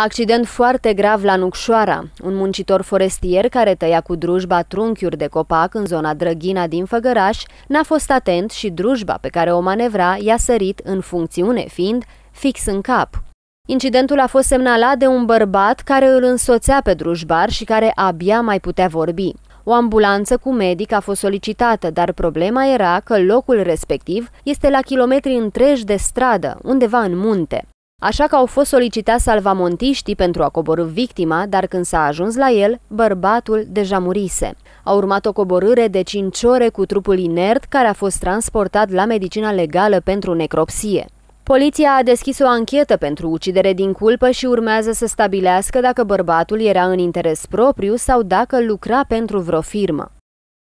Accident foarte grav la Nucșoara. Un muncitor forestier care tăia cu drujba trunchiuri de copac în zona Drăghina din Făgăraș n-a fost atent și drujba pe care o manevra i-a sărit în funcțiune fiind fix în cap. Incidentul a fost semnalat de un bărbat care îl însoțea pe drujbar și care abia mai putea vorbi. O ambulanță cu medic a fost solicitată, dar problema era că locul respectiv este la kilometri întregi de stradă, undeva în munte. Așa că au fost solicitați salvamontiștii pentru a coborâ victima, dar când s-a ajuns la el, bărbatul deja murise. A urmat o coborâre de 5 ore cu trupul inert care a fost transportat la medicina legală pentru necropsie. Poliția a deschis o anchetă pentru ucidere din culpă și urmează să stabilească dacă bărbatul era în interes propriu sau dacă lucra pentru vreo firmă.